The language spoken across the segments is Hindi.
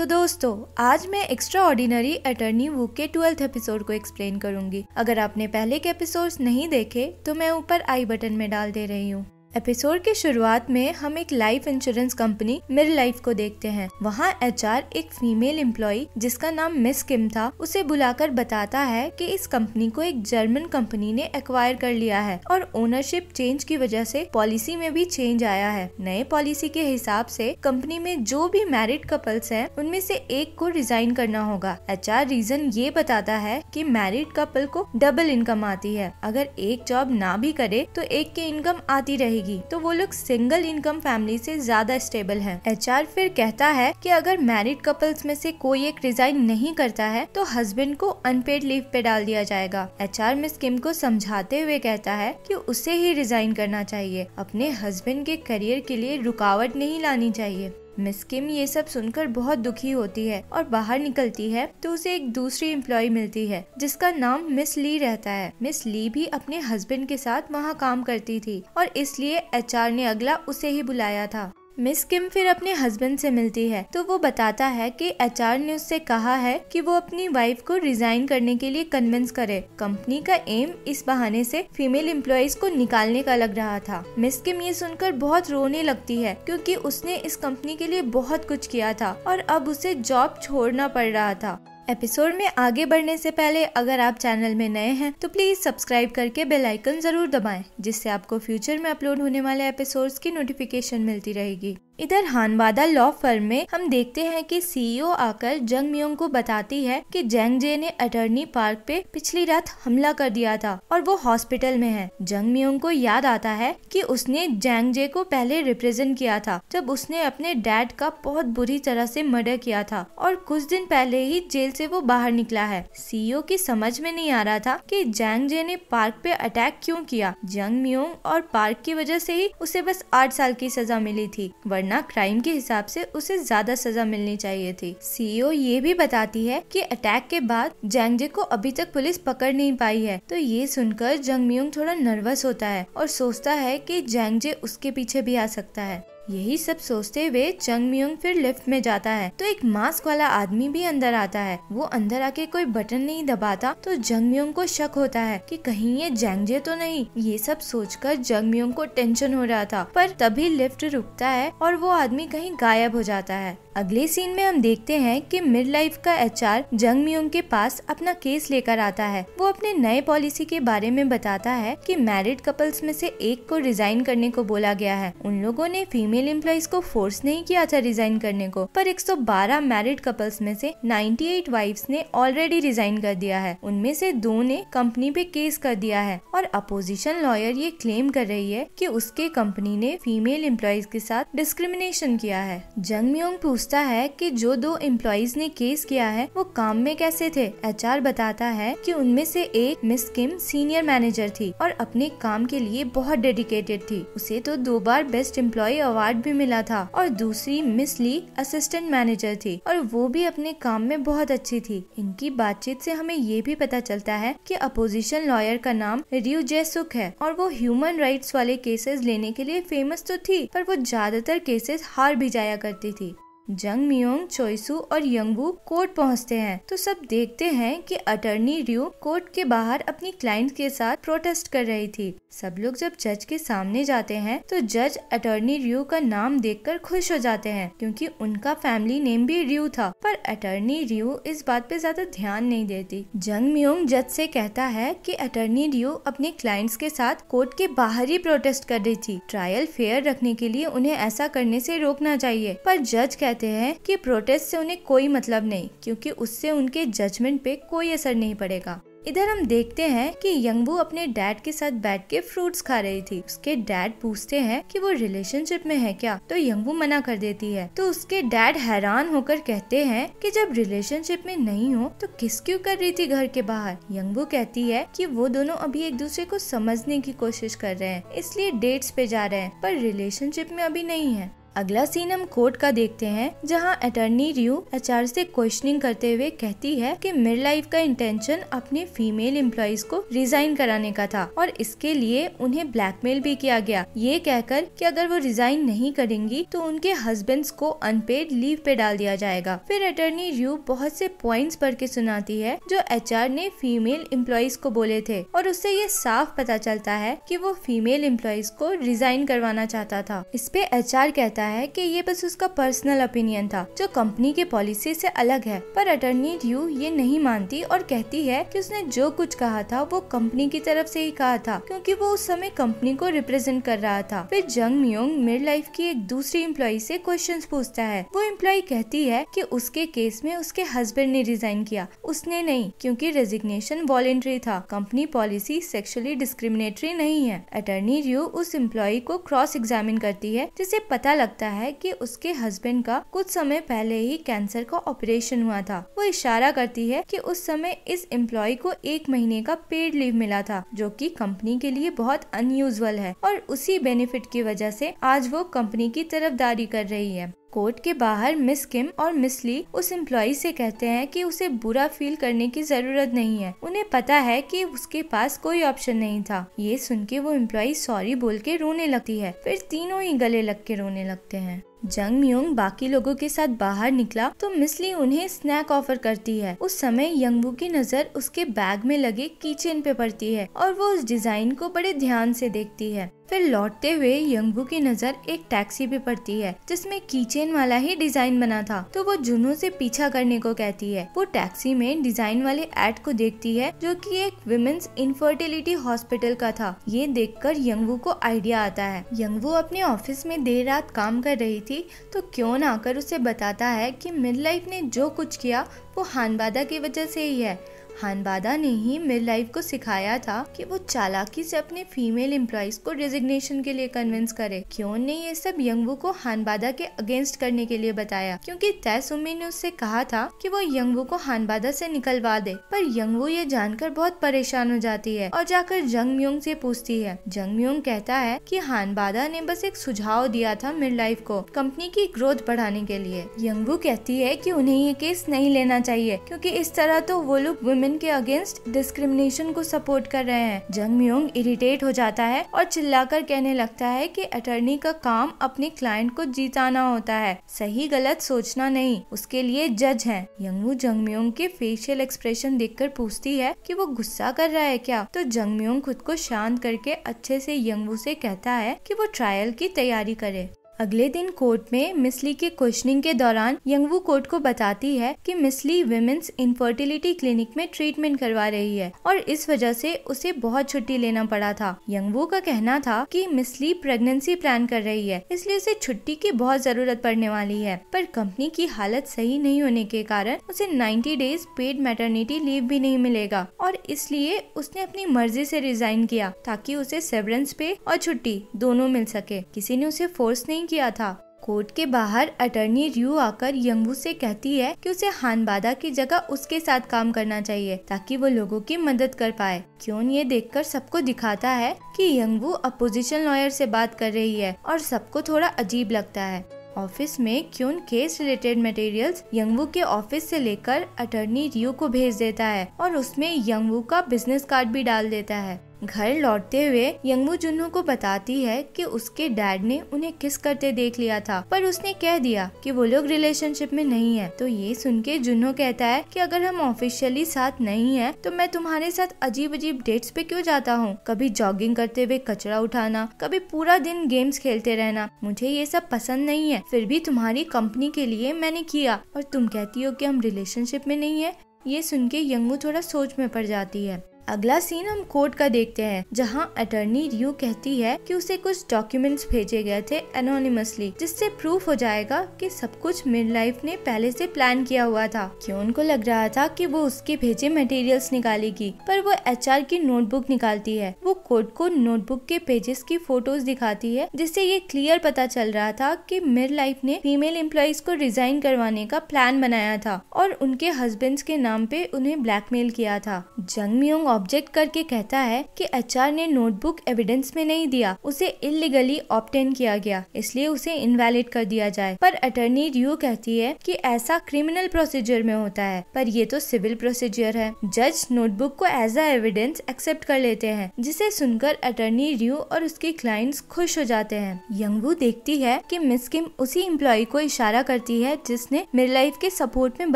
तो दोस्तों आज मैं एक्स्ट्रा ऑर्डिनरी अटर्नी वू के ट्वेल्थ एपिसोड को एक्सप्लेन करूंगी अगर आपने पहले के एपिसोड्स नहीं देखे तो मैं ऊपर आई बटन में डाल दे रही हूँ एपिसोड के शुरुआत में हम एक लाइफ इंश्योरेंस कंपनी मिर लाइफ को देखते हैं वहाँ एच एक फीमेल एम्प्लॉय जिसका नाम मिस किम था उसे बुलाकर बताता है कि इस कंपनी को एक जर्मन कंपनी ने एक्वायर कर लिया है और ओनरशिप चेंज की वजह से पॉलिसी में भी चेंज आया है नए पॉलिसी के हिसाब से कंपनी में जो भी मैरिड कपल्स हैं उनमें से एक को रिजाइन करना होगा एच रीजन ये बताता है की मैरिड कपल को डबल इनकम आती है अगर एक जॉब ना भी करे तो एक की इनकम आती रहेगी रहेगी तो वो लोग सिंगल इनकम फैमिली से ज्यादा स्टेबल है एच फिर कहता है की अगर मैरिड कपल्स में से कोई एक रिजाइन नहीं करता है तो हस्बैंड को अनपेड लीव पे डाल दिया जाएगा एच आर मिस किम को समझाते हुए कहता है कि उसे ही रिजाइन करना चाहिए अपने हस्बैंड के करियर के लिए रुकावट नहीं लानी चाहिए मिस किम ये सब सुनकर बहुत दुखी होती है और बाहर निकलती है तो उसे एक दूसरी एम्प्लॉय मिलती है जिसका नाम मिस ली रहता है मिस ली भी अपने हस्बैंड के साथ वहाँ काम करती थी और इसलिए एच ने अगला उसे ही बुलाया था मिस किम फिर अपने हस्बैंड से मिलती है तो वो बताता है कि एचआर ने उससे कहा है कि वो अपनी वाइफ को रिजाइन करने के लिए कन्विंस करे कंपनी का एम इस बहाने से फीमेल एम्प्लॉयज को निकालने का लग रहा था मिस किम ये सुनकर बहुत रोने लगती है क्योंकि उसने इस कंपनी के लिए बहुत कुछ किया था और अब उसे जॉब छोड़ना पड़ रहा था एपिसोड में आगे बढ़ने से पहले अगर आप चैनल में नए हैं तो प्लीज सब्सक्राइब करके बेल आइकन जरूर दबाएं जिससे आपको फ्यूचर में अपलोड होने वाले एपिसोड्स की नोटिफिकेशन मिलती रहेगी इधर हानवादा लॉ फर्म में हम देखते हैं कि सीईओ e आकर जंग मियोंग को बताती है कि जेंग जे ने अटर्नी पार्क पे पिछली रात हमला कर दिया था और वो हॉस्पिटल में है जंग मियोंग को याद आता है कि उसने जेंग जे को पहले रिप्रेजेंट किया था जब उसने अपने डैड का बहुत बुरी तरह से मर्डर किया था और कुछ दिन पहले ही जेल से वो बाहर निकला है सीईओ की समझ में नहीं आ रहा था कि जैंग जे ने पार्क पे अटैक क्यों किया जंग म्योंग और पार्क की वजह से ही उसे बस आठ साल की सजा मिली थी वरना क्राइम के हिसाब से उसे ज्यादा सजा मिलनी चाहिए थी सीईओ ये भी बताती है कि अटैक के बाद जैंगजे को अभी तक पुलिस पकड़ नहीं पाई है तो ये सुनकर जंग जंगम्यूंग थोड़ा नर्वस होता है और सोचता है कि जे उसके पीछे भी आ सकता है यही सब सोचते हुए चंग म्यूंग फिर लिफ्ट में जाता है तो एक मास्क वाला आदमी भी अंदर आता है वो अंदर आके कोई बटन नहीं दबाता तो जंग म्यूंग को शक होता है कि कहीं ये जेंगजे तो नहीं ये सब सोचकर जंग म्यूंग को टेंशन हो रहा था पर तभी लिफ्ट रुकता है और वो आदमी कहीं गायब हो जाता है अगले सीन में हम देखते हैं कि मिड लाइफ का एच आर जंग मियोंग के पास अपना केस लेकर आता है वो अपने नए पॉलिसी के बारे में बताता है कि मैरिड कपल्स में से एक को रिजाइन करने को बोला गया है उन लोगों ने फीमेल एम्प्लॉज को फोर्स नहीं किया था रिजाइन करने को पर 112 मैरिड कपल्स में से 98 वाइफ्स ने ऑलरेडी रिजाइन कर दिया है उनमें से दो ने कंपनी पे केस कर दिया है और अपोजिशन लॉयर ये क्लेम कर रही है की उसके कंपनी ने फीमेल एम्प्लॉयज के साथ डिस्क्रिमिनेशन किया है जंग मियोंग पूछता है कि जो दो एम्प्लॉज ने केस किया है वो काम में कैसे थे एच बताता है कि उनमें से एक मिस किम सीनियर मैनेजर थी और अपने काम के लिए बहुत डेडिकेटेड थी उसे तो दो बार बेस्ट एम्प्लॉय अवार्ड भी मिला था और दूसरी मिस ली असिस्टेंट मैनेजर थी और वो भी अपने काम में बहुत अच्छी थी इनकी बातचीत से हमें ये भी पता चलता है कि अपोजिशन लॉयर का नाम रियू जयसुख है और वो ह्यूमन राइट्स वाले केसेस लेने के लिए फेमस तो थी पर वो ज्यादातर केसेस हार भी जाया करती थी जंग मियोंग चोइसू और यंगबू कोर्ट पहुंचते हैं तो सब देखते हैं कि अटर्नी रियो कोर्ट के बाहर अपनी क्लाइंट के साथ प्रोटेस्ट कर रही थी सब लोग जब जज के सामने जाते हैं तो जज अटर्नी रियो का नाम देखकर खुश हो जाते हैं क्योंकि उनका फैमिली नेम भी रियो था पर अटर्नी रियो इस बात पे ज्यादा ध्यान नहीं देती जंग मियोंग जज से कहता है कि अटर्नी रियो अपने क्लाइंट्स के साथ कोर्ट के बाहर ही प्रोटेस्ट कर रही थी ट्रायल फेयर रखने के लिए उन्हें ऐसा करने से रोकना चाहिए पर जज कहते कहते हैं कि प्रोटेस्ट से उन्हें कोई मतलब नहीं क्योंकि उससे उनके जजमेंट पे कोई असर नहीं पड़ेगा इधर हम देखते हैं कि यंगबू अपने डैड के साथ बैठ के फ्रूट्स खा रही थी उसके डैड पूछते हैं कि वो रिलेशनशिप में है क्या तो यंगबू मना कर देती है तो उसके डैड हैरान होकर कहते हैं कि जब रिलेशनशिप में नहीं हो तो किस क्यों कर रही थी घर के बाहर यंगबू कहती है कि वो दोनों अभी एक दूसरे को समझने की कोशिश कर रहे हैं इसलिए डेट्स पे जा रहे हैं पर रिलेशनशिप में अभी नहीं है अगला सीन हम कोर्ट का देखते हैं जहां अटर्नी रियू एचआर से क्वेश्चनिंग करते हुए कहती है कि मिड लाइफ का इंटेंशन अपने फीमेल एम्प्लॉज को रिजाइन कराने का था और इसके लिए उन्हें ब्लैकमेल भी किया गया ये कहकर कि अगर वो रिजाइन नहीं करेंगी तो उनके हस्बैंड्स को अनपेड लीव पे डाल दिया जाएगा फिर अटर्नी रियू बहुत से प्वाइंट पढ़ के सुनाती है जो एच ने फीमेल एम्प्लॉज को बोले थे और उससे ये साफ पता चलता है की वो फीमेल एम्प्लॉयज को रिजाइन करवाना चाहता था इस पे एच कहता कहता है कि ये बस उसका पर्सनल ओपिनियन था जो कंपनी के पॉलिसी से अलग है पर अटर्नी ड्यू ये नहीं मानती और कहती है कि उसने जो कुछ कहा था वो कंपनी की तरफ से ही कहा था क्योंकि वो उस समय कंपनी को रिप्रेजेंट कर रहा था फिर जंग मियोंग मिड लाइफ की एक दूसरी इम्प्लॉय से क्वेश्चन पूछता है वो इम्प्लॉय कहती है कि उसके केस में उसके हस्बैंड ने रिजाइन किया उसने नहीं क्योंकि रेजिग्नेशन वॉलेंट्री था कंपनी पॉलिसी सेक्सुअली डिस्क्रिमिनेटरी नहीं है अटर्नी ड्यू उस इम्प्लॉय को क्रॉस एग्जामिन करती है जिसे पता लग लगता है कि उसके हस्बैंड का कुछ समय पहले ही कैंसर का ऑपरेशन हुआ था वो इशारा करती है कि उस समय इस एम्प्लॉय को एक महीने का पेड लीव मिला था जो कि कंपनी के लिए बहुत अनयूजल है और उसी बेनिफिट की वजह से आज वो कंपनी की तरफदारी कर रही है कोर्ट के बाहर मिस किम और मिस ली उस एम्प्लॉय से कहते हैं कि उसे बुरा फील करने की जरूरत नहीं है उन्हें पता है कि उसके पास कोई ऑप्शन नहीं था ये सुन के वो एम्प्लॉय सॉरी बोल के रोने लगती है फिर तीनों ही गले लग के रोने लगते हैं जंग म्यूंग बाकी लोगों के साथ बाहर निकला तो मिसली उन्हें स्नैक ऑफर करती है उस समय यंगबू की नजर उसके बैग में लगे कीचेन पे पड़ती है और वो उस डिजाइन को बड़े ध्यान से देखती है फिर लौटते हुए यंगबू की नज़र एक टैक्सी पे पड़ती है जिसमे कीचेन वाला ही डिजाइन बना था तो वो जुनू से पीछा करने को कहती है वो टैक्सी में डिजाइन वाले एड को देखती है जो कि एक विमेन्स इनफर्टिलिटी हॉस्पिटल का था ये देखकर यंगवू को आइडिया आता है यंगवू अपने ऑफिस में देर रात काम कर रही थी तो क्यों ना आकर उसे बताता है कि मिड लाइफ ने जो कुछ किया वो हानबादा की वजह से ही है हानबादा ने ही मिड लाइफ को सिखाया था कि वो चालाकी से अपने फीमेल एम्प्लॉयज को रेजिग्नेशन के लिए कन्विंस करे क्यों ने ये सब यंगवू को हानबादा के अगेंस्ट करने के लिए बताया क्योंकि उम्मीद ने उससे कहा था कि वो यंगवू को हानबादा से निकलवा दे पर यंगवू ये जानकर बहुत परेशान हो जाती है और जाकर जंग म्योंग से पूछती है जंग म्योंग कहता है की हानबादा ने बस एक सुझाव दिया था मिड लाइफ को कंपनी की ग्रोथ बढ़ाने के लिए यंगवू कहती है की उन्हें ये केस नहीं लेना चाहिए क्यूँकी इस तरह तो वो लोग वुमेन वुमेन के अगेंस्ट डिस्क्रिमिनेशन को सपोर्ट कर रहे हैं जंग म्यूंग इरिटेट हो जाता है और चिल्लाकर कहने लगता है कि अटर्नी का काम अपने क्लाइंट को जीताना होता है सही गलत सोचना नहीं उसके लिए जज है जंग जंगम्योंग के फेशियल एक्सप्रेशन देख पूछती है की वो गुस्सा कर रहा है क्या तो जंगम्योंग खुद को शांत करके अच्छे से यंगू से कहता है की वो ट्रायल की तैयारी करे अगले दिन कोर्ट में मिसली के क्वेश्चनिंग के दौरान यंगवू कोर्ट को बताती है कि मिसली विमेंस इनफर्टिलिटी क्लिनिक में ट्रीटमेंट करवा रही है और इस वजह से उसे बहुत छुट्टी लेना पड़ा था यंगवू का कहना था कि मिसली प्रेगनेंसी प्लान कर रही है इसलिए उसे छुट्टी की बहुत जरूरत पड़ने वाली है पर कंपनी की हालत सही नहीं होने के कारण उसे ninety days paid maternity leave भी नहीं मिलेगा और इसलिए उसने अपनी मर्जी ऐसी रिजाइन किया ताकि उसे सेवरेंस पे और छुट्टी दोनों मिल सके किसी ने उसे फोर्स नहीं किया था कोर्ट के बाहर अटर्नी रियू आकर यंगू से कहती है कि उसे हानबादा की जगह उसके साथ काम करना चाहिए ताकि वो लोगों की मदद कर पाए क्यों ये देखकर सबको दिखाता है कि यंगू अपोजिशन लॉयर से बात कर रही है और सबको थोड़ा अजीब लगता है ऑफिस में क्यों केस रिलेटेड मटेरियल्स यंगवू के ऑफिस से लेकर अटर्नी रियो को भेज देता है और उसमें यंगवू का बिजनेस कार्ड भी डाल देता है घर लौटते हुए यंगमू जुन्नू को बताती है कि उसके डैड ने उन्हें किस करते देख लिया था पर उसने कह दिया कि वो लोग रिलेशनशिप में नहीं है तो ये सुन के जुन्नू कहता है कि अगर हम ऑफिशियली साथ नहीं है तो मैं तुम्हारे साथ अजीब अजीब डेट्स पे क्यों जाता हूँ कभी जॉगिंग करते हुए कचरा उठाना कभी पूरा दिन गेम्स खेलते रहना मुझे ये सब पसंद नहीं है फिर भी तुम्हारी कंपनी के लिए मैंने किया और तुम कहती हो की हम रिलेशनशिप में नहीं है ये सुन के यंगू थोड़ा सोच में पड़ जाती है अगला सीन हम कोर्ट का देखते हैं जहाँ अटर्नी रियो कहती है कि उसे कुछ डॉक्यूमेंट्स भेजे गए थे एनोनिमसली जिससे प्रूफ हो जाएगा कि सब कुछ मिड लाइफ ने पहले से प्लान किया हुआ था क्यों उनको लग रहा था कि वो उसके भेजे मटेरियल्स निकालेगी पर वो एचआर की नोटबुक निकालती है वो कोर्ट को नोटबुक के पेजेस की फोटोज दिखाती है जिससे ये क्लियर पता चल रहा था की मिड लाइफ ने फीमेल एम्प्लॉज को रिजाइन करवाने का प्लान बनाया था और उनके हसबेंड के नाम पे उन्हें ब्लैकमेल किया था जंग मियोंग ऑब्जेक्ट करके कहता है कि एचआर ने नोटबुक एविडेंस में नहीं दिया उसे इलीगली ऑप्टेन किया गया इसलिए उसे इनवैलिड कर दिया जाए पर अटर्नी रियो कहती है कि ऐसा क्रिमिनल प्रोसीजर में होता है पर ये तो सिविल प्रोसीजर है जज नोटबुक को एज अ एविडेंस एक्सेप्ट कर लेते हैं जिसे सुनकर अटर्नी रियो और उसके क्लाइंट्स खुश हो जाते हैं यंगू देखती है कि मिस किम उसी एम्प्लॉय को इशारा करती है जिसने मेरी लाइफ के सपोर्ट में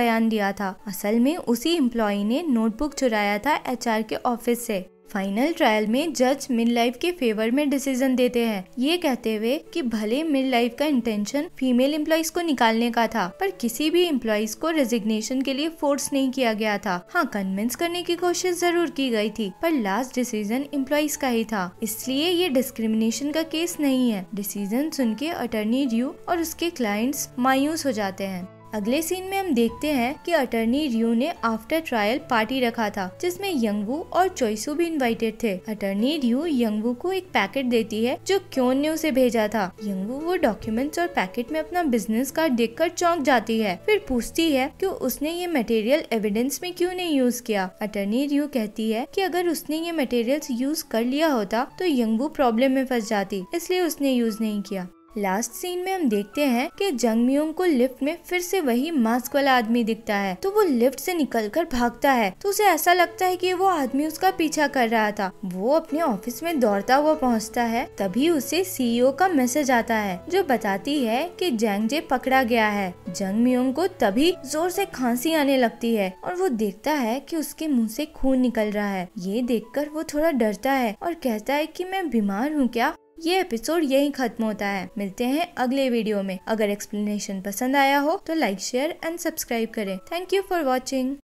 बयान दिया था असल में उसी एम्प्लॉय ने नोटबुक चुराया था एच सरकार के ऑफिस से फाइनल ट्रायल में जज मिड लाइफ के फेवर में डिसीजन देते हैं ये कहते हुए कि भले मिड लाइफ का इंटेंशन फीमेल एम्प्लॉइज को निकालने का था पर किसी भी एम्प्लॉइज को रेजिग्नेशन के लिए फोर्स नहीं किया गया था हाँ कन्विंस करने की कोशिश जरूर की गई थी पर लास्ट डिसीजन एम्प्लॉइज का ही था इसलिए ये डिस्क्रिमिनेशन का केस नहीं है डिसीजन सुन के अटर्नी ड्यू और उसके क्लाइंट्स मायूस हो जाते हैं अगले सीन में हम देखते हैं कि अटर्नी रियू ने आफ्टर ट्रायल पार्टी रखा था जिसमें यंगवू और चोइसू भी इनवाइटेड थे अटर्नी रियू यंगवू को एक पैकेट देती है जो क्यों ने उसे भेजा था यंगवू वो डॉक्यूमेंट्स और पैकेट में अपना बिजनेस कार्ड देख कर चौंक जाती है फिर पूछती है की उसने ये मटेरियल एविडेंस में क्यूँ नहीं यूज किया अटर्नी रियू कहती है की अगर उसने ये मटेरियल यूज कर लिया होता तो यंगवू प्रॉब्लम में फंस जाती इसलिए उसने यूज नहीं किया लास्ट सीन में हम देखते हैं कि जंगमियोंग को लिफ्ट में फिर से वही मास्क वाला आदमी दिखता है तो वो लिफ्ट से निकलकर भागता है तो उसे ऐसा लगता है कि वो आदमी उसका पीछा कर रहा था वो अपने ऑफिस में दौड़ता हुआ पहुंचता है तभी उसे सीईओ e का मैसेज आता है जो बताती है कि जैंगजे पकड़ा गया है मियोंग को तभी जोर से खांसी आने लगती है और वो देखता है कि उसके मुंह से खून निकल रहा है ये देखकर वो थोड़ा डरता है और कहता है कि मैं बीमार हूँ क्या ये एपिसोड यही खत्म होता है मिलते हैं अगले वीडियो में अगर एक्सप्लेनेशन पसंद आया हो तो लाइक शेयर एंड सब्सक्राइब करें थैंक यू फॉर वॉचिंग